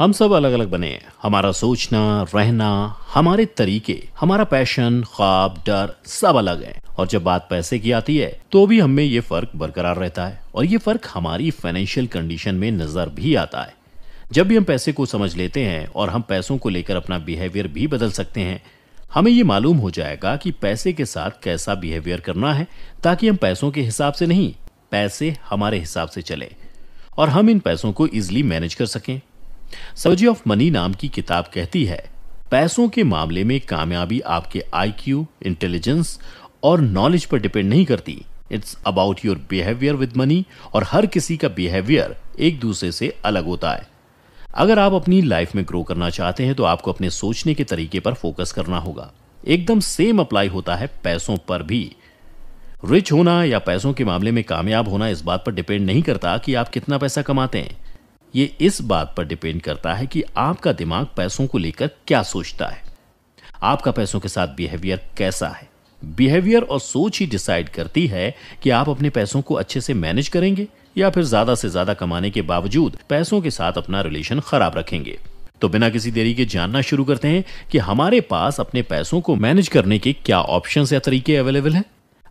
हम सब अलग अलग बने हमारा सोचना रहना हमारे तरीके हमारा पैशन ख्वाब डर सब अलग है और जब बात पैसे की आती है तो भी हमें ये फर्क बरकरार रहता है और ये फर्क हमारी फाइनेंशियल कंडीशन में नजर भी आता है जब भी हम पैसे को समझ लेते हैं और हम पैसों को लेकर अपना बिहेवियर भी बदल सकते हैं हमें ये मालूम हो जाएगा कि पैसे के साथ कैसा बिहेवियर करना है ताकि हम पैसों के हिसाब से नहीं पैसे हमारे हिसाब से चले और हम इन पैसों को इजिली मैनेज कर सकें सब्जी ऑफ मनी नाम की किताब कहती है पैसों के मामले में कामयाबी आपके आईक्यू, इंटेलिजेंस और नॉलेज पर डिपेंड नहीं करती it's about your behaviour with money और हर किसी का बिहेवियर एक दूसरे से अलग होता है अगर आप अपनी लाइफ में ग्रो करना चाहते हैं तो आपको अपने सोचने के तरीके पर फोकस करना होगा एकदम सेम अप्लाई होता है पैसों पर भी रिच होना या पैसों के मामले में कामयाब होना इस बात पर डिपेंड नहीं करता कि आप कितना पैसा कमाते हैं ये इस बात पर डिपेंड करता है कि आपका दिमाग पैसों को लेकर क्या सोचता है आपका पैसों के साथ बिहेवियर कैसा है बिहेवियर और सोच ही डिसाइड करती है कि आप अपने पैसों को अच्छे से मैनेज करेंगे या फिर ज्यादा से ज्यादा कमाने के बावजूद पैसों के साथ अपना रिलेशन खराब रखेंगे तो बिना किसी देरी के जानना शुरू करते हैं कि हमारे पास अपने पैसों को मैनेज करने के क्या ऑप्शन या तरीके अवेलेबल हैं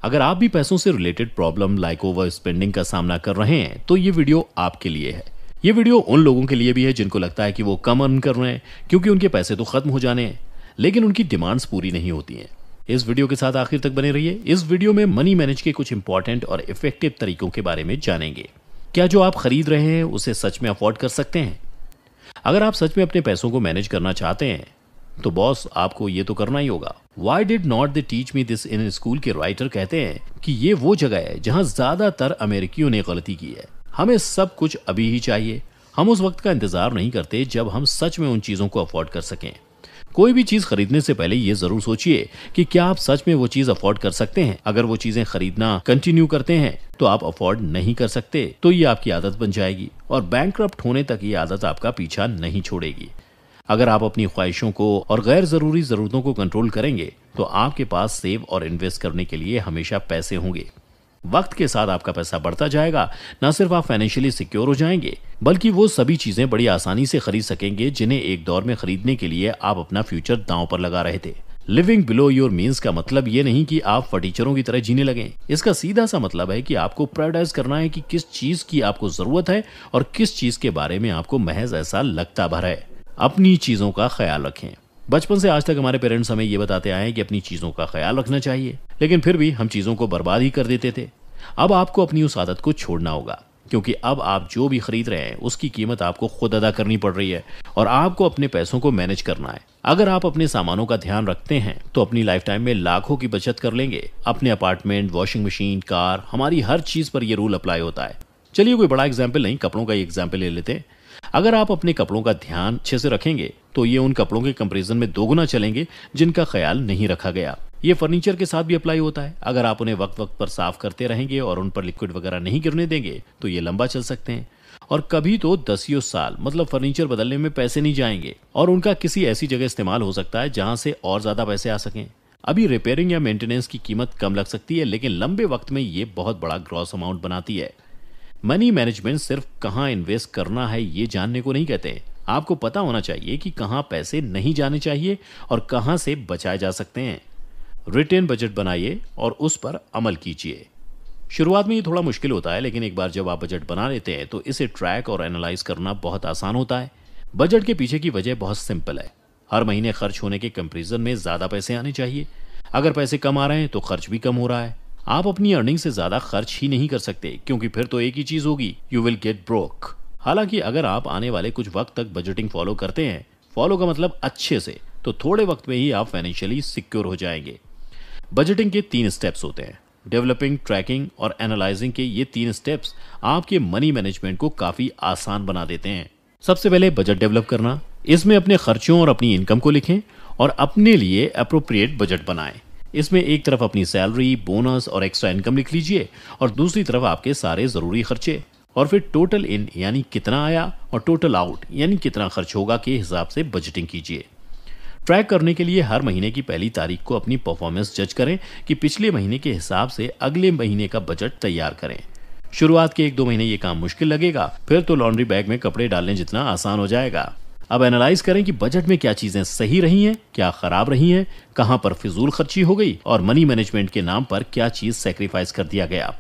अगर आप भी पैसों से related problem like over spending का सामना कर रहे हैं तो ये वीडियो आपके लिए है ये वीडियो उन लोगों के लिए भी है जिनको लगता है कि वो कम अर्न कर रहे हैं क्योंकि उनके पैसे तो खत्म हो जाने हैं लेकिन उनकी डिमांड्स पूरी नहीं होती हैं इस वीडियो के साथ आखिर तक बने रहिए इस वीडियो में मनी मैनेज के कुछ इंपॉर्टेंट और इफेक्टिव तरीकों के बारे में जानेंगे क्या जो आप खरीद रहे हैं उसे सच में अफोर्ड कर सकते हैं अगर आप सच में अपने पैसों को मैनेज करना चाहते हैं तो बॉस आपको ये तो करना ही होगा why did not they teach me this in school के राइटर कहते हैं कि ये वो जगह है जहां ज्यादातर अमेरिकियों ने गलती की है हमें सब कुछ अभी ही चाहिए हम उस वक्त का इंतजार नहीं करते जब हम सच में उन चीजों को अफोर्ड कर सकें कोई भी चीज खरीदने से पहले ये जरूर सोचिए कि क्या आप सच में वो चीज अफोर्ड कर सकते हैं अगर वो चीजें खरीदना कंटिन्यू करते हैं तो आप अफोर्ड नहीं कर सकते तो ये आपकी आदत बन जाएगी और बैंक होने तक ये आदत आपका पीछा नहीं छोड़ेगी अगर आप अपनी ख्वाहिशों को और गैर जरूरी जरूरतों को कंट्रोल करेंगे तो आपके पास सेव और इन्वेस्ट करने के लिए हमेशा पैसे होंगे वक्त के साथ आपका पैसा बढ़ता जाएगा न सिर्फ आप फाइनेंशियली सिक्योर हो जाएंगे बल्कि वो सभी चीजें बड़ी आसानी से खरीद सकेंगे जिन्हें एक दौर में खरीदने के लिए आप अपना फ्यूचर दांव पर लगा रहे थे लिविंग बिलो योर मीन्स का मतलब ये नहीं कि आप फर्नीचरों की तरह जीने लगे इसका सीधा सा मतलब है कि आपको प्रायोरिटाइज करना है कि किस चीज की आपको जरूरत है और किस चीज के बारे में आपको महज ऐसा लगता भर है अपनी चीजों का ख्याल रखें बचपन से आज तक हमारे पेरेंट्स हमें ये बताते आए हैं कि अपनी चीज़ों का ख्याल रखना चाहिए लेकिन फिर भी हम चीज़ों को बर्बाद ही कर देते थे अब आपको अपनी उस आदत को छोड़ना होगा क्योंकि अब आप जो भी खरीद रहे हैं उसकी कीमत आपको खुद अदा करनी पड़ रही है और आपको अपने पैसों को मैनेज करना है अगर आप अपने सामानों का ध्यान रखते हैं तो अपनी लाइफ टाइम में लाखों की बचत कर लेंगे अपने अपार्टमेंट वॉशिंग मशीन कार हमारी हर चीज पर यह रूल अप्लाई होता है चलिए कोई बड़ा एग्जाम्पल नहीं कपड़ों का एग्जाम्पल ले लेते हैं अगर आप अपने कपड़ों का ध्यान अच्छे से रखेंगे तो ये उन कपड़ों के कंपेरिजन में दोगुना चलेंगे जिनका ख्याल नहीं रखा गया ये फर्नीचर के साथ भी अप्लाई होता है अगर आप उन्हें वक्त वक्त पर साफ करते रहेंगे और उन पर लिक्विड वगैरह नहीं गिरने देंगे तो ये लंबा चल सकते हैं और कभी तो दसियों साल मतलब फर्नीचर बदलने में पैसे नहीं जाएंगे और उनका किसी ऐसी जगह इस्तेमाल हो सकता है जहां से और ज्यादा पैसे आ सकें अभी रिपेयरिंग या मेंटेनेंस की कीमत कम लग सकती है लेकिन लंबे वक्त में ये बहुत बड़ा ग्रॉस अमाउंट बनाती है मनी मैनेजमेंट सिर्फ कहाँ इन्वेस्ट करना है ये जानने को नहीं कहते आपको पता होना चाहिए कि कहाँ पैसे नहीं जाने चाहिए और कहाँ से बचाए जा सकते हैं रिटर्न बजट बनाइए और उस पर अमल कीजिए शुरुआत में ये थोड़ा मुश्किल होता है लेकिन एक बार जब आप बजट बना लेते हैं तो इसे ट्रैक और एनालाइज करना बहुत आसान होता है बजट के पीछे की वजह बहुत सिंपल है हर महीने खर्च होने के कंपेरिजन में ज़्यादा पैसे आने चाहिए अगर पैसे कम आ रहे हैं तो खर्च भी कम हो रहा है आप अपनी अर्निंग से ज्यादा खर्च ही नहीं कर सकते क्योंकि फिर तो एक ही चीज होगी यू विल गेट ब्रोक हालांकि अगर आप आने वाले कुछ वक्त तक बजटिंग फॉलो करते हैं फॉलो का मतलब अच्छे से तो थोड़े वक्त में ही आप फाइनेंशियली सिक्योर हो जाएंगे बजटिंग के तीन स्टेप्स होते हैं डेवलपिंग ट्रैकिंग और एनालाइजिंग के ये तीन स्टेप्स आपके मनी मैनेजमेंट को काफी आसान बना देते हैं सबसे पहले बजट डेवलप करना इसमें अपने खर्चों और अपनी इनकम को लिखें और अपने लिए अप्रोप्रिएट बजट बनाएं इसमें एक तरफ अपनी सैलरी बोनस और एक्स्ट्रा इनकम लिख लीजिए और दूसरी तरफ आपके सारे ज़रूरी खर्चे और फिर टोटल इन यानी कितना आया और टोटल आउट यानी कितना खर्च होगा के हिसाब से बजटिंग कीजिए ट्रैक करने के लिए हर महीने की पहली तारीख को अपनी परफॉर्मेंस जज करें कि पिछले महीने के हिसाब से अगले महीने का बजट तैयार करें शुरुआत के एक दो महीने ये काम मुश्किल लगेगा फिर तो लॉन्ड्री बैग में कपड़े डालने जितना आसान हो जाएगा अब एनालाइज करें कि बजट में क्या चीजें सही रही हैं क्या खराब रही हैं कहां पर फिजूल खर्ची हो गई और मनी मैनेजमेंट के नाम पर क्या चीज सेक्रीफाइस कर दिया गया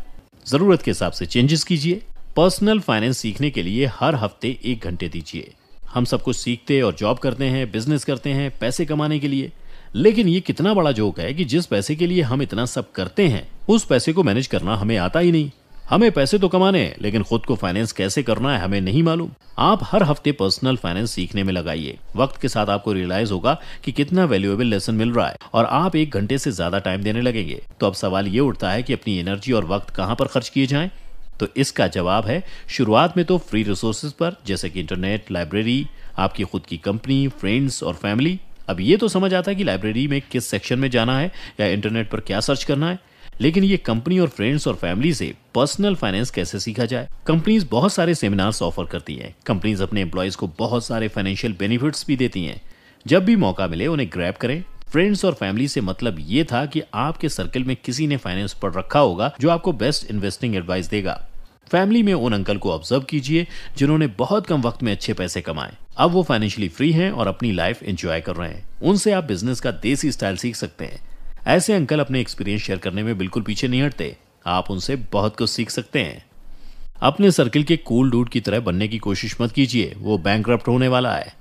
जरूरत के हिसाब से चेंजेस कीजिए पर्सनल फाइनेंस सीखने के लिए हर हफ्ते एक घंटे दीजिए हम सब कुछ सीखते और जॉब करते हैं बिजनेस करते हैं पैसे कमाने के लिए लेकिन ये कितना बड़ा जोक है कि जिस पैसे के लिए हम इतना सब करते हैं उस पैसे को मैनेज करना हमें आता ही नहीं हमें पैसे तो कमाने हैं लेकिन खुद को फाइनेंस कैसे करना है हमें नहीं मालूम आप हर हफ्ते पर्सनल फाइनेंस सीखने में लगाइए वक्त के साथ आपको रियलाइज होगा कि कितना वैल्यूएबल लेसन मिल रहा है और आप एक घंटे से ज्यादा टाइम देने लगेंगे तो अब सवाल ये उठता है कि अपनी एनर्जी और वक्त कहाँ पर खर्च किए जाए तो इसका जवाब है शुरुआत में तो फ्री रिसोर्सेज पर जैसे कि इंटरनेट लाइब्रेरी आपकी खुद की कंपनी फ्रेंड्स और फैमिली अब ये तो समझ आता है कि लाइब्रेरी में किस सेक्शन में जाना है या इंटरनेट पर क्या सर्च करना है लेकिन ये कंपनी और फ्रेंड्स और फैमिली से पर्सनल फाइनेंस कैसे सीखा जाए कंपनीज बहुत सारे सेमिनार्स ऑफर करती हैं कंपनीज अपने एम्प्लॉयज को बहुत सारे फाइनेंशियल बेनिफिट्स भी देती हैं जब भी मौका मिले उन्हें ग्रैब करें फ्रेंड्स और फैमिली से मतलब ये था कि आपके सर्कल में किसी ने फाइनेंस पढ़ रखा होगा जो आपको बेस्ट इन्वेस्टिंग एडवाइस देगा फैमिली में उन अंकल को ऑब्जर्व कीजिए जिन्होंने बहुत कम वक्त में अच्छे पैसे कमाए अब वो फाइनेंशियली फ्री हैं और अपनी लाइफ एंजॉय कर रहे हैं उनसे आप बिजनेस का देसी स्टाइल सीख सकते हैं ऐसे अंकल अपने एक्सपीरियंस शेयर करने में बिल्कुल पीछे नहीं हटते आप उनसे बहुत कुछ सीख सकते हैं अपने सर्किल के कूल डूड की तरह बनने की कोशिश मत कीजिए वो बैंक होने वाला है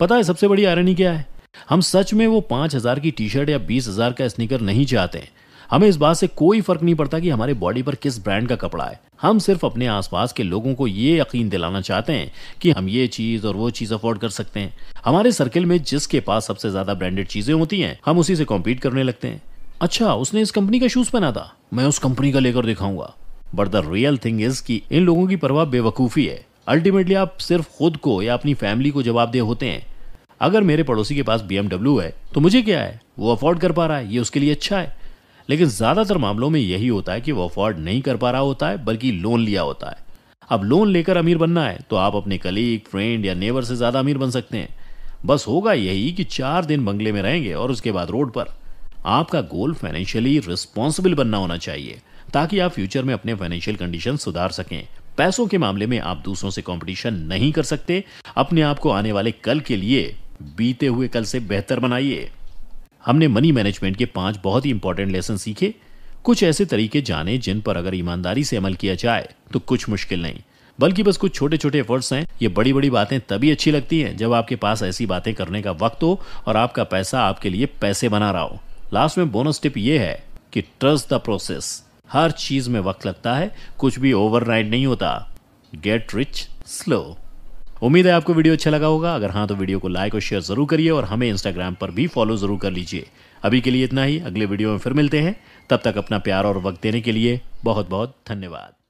पता है सबसे बड़ी आरणी क्या है हम सच में वो पांच हज़ार की टी शर्ट या बीस हज़ार का स्निकर नहीं चाहते हमें इस बात से कोई फर्क नहीं पड़ता कि हमारे बॉडी पर किस ब्रांड का कपड़ा है हम सिर्फ अपने आसपास के लोगों को ये यकीन दिलाना चाहते हैं कि हम ये चीज और वो चीज अफोर्ड कर सकते हैं हमारे सर्किल में जिसके पास सबसे ज्यादा ब्रांडेड चीजें होती हैं हम उसी से कॉम्पीट करने लगते हैं अच्छा उसने इस कंपनी का शूज पहना था मैं उस कंपनी का लेकर दिखाऊंगा but the real thing is कि इन लोगों की परवाह बेवकूफ़ी है अल्टीमेटली आप सिर्फ खुद को या अपनी फैमिली को जवाबदेह होते हैं अगर मेरे पड़ोसी के पास बी है तो मुझे क्या है वो अफोर्ड कर पा रहा है ये उसके लिए अच्छा है लेकिन ज्यादातर मामलों में यही होता है कि वो अफोर्ड नहीं कर पा रहा होता है बल्कि लोन लिया होता है अब लोन लेकर अमीर बनना है तो आप अपने कलीग फ्रेंड या नेबर से ज्यादा अमीर बन सकते हैं बस होगा यही कि चार दिन बंगले में रहेंगे और उसके बाद रोड पर आपका गोल फाइनेंशियली रिस्पॉन्सिबल बनना होना चाहिए ताकि आप फ्यूचर में अपने फाइनेंशियल कंडीशन सुधार सकें पैसों के मामले में आप दूसरों से कंपटीशन नहीं कर सकते अपने आप को आने वाले कल के लिए बीते हुए कल से बेहतर बनाइए हमने मनी मैनेजमेंट के पांच बहुत ही इंपॉर्टेंट लेसन सीखे कुछ ऐसे तरीके जाने जिन पर अगर ईमानदारी से अमल किया जाए तो कुछ मुश्किल नहीं बल्कि बस कुछ छोटे छोटे एफर्ट्स हैं ये बड़ी बड़ी बातें तभी अच्छी लगती हैं जब आपके पास ऐसी बातें करने का वक्त हो और आपका पैसा आपके लिए पैसे बना रहा हो लास्ट में बोनस टिप ये है कि ट्रस्ट द प्रोसेस हर चीज में वक्त लगता है कुछ भी ओवरनाइट नहीं होता गेट रिच स्लो उम्मीद है आपको वीडियो अच्छा लगा होगा अगर हाँ तो वीडियो को लाइक और शेयर जरूर करिए और हमें इंस्टाग्राम पर भी फॉलो जरूर कर लीजिए अभी के लिए इतना ही अगले वीडियो में फिर मिलते हैं तब तक अपना प्यार और वक्त देने के लिए बहुत बहुत धन्यवाद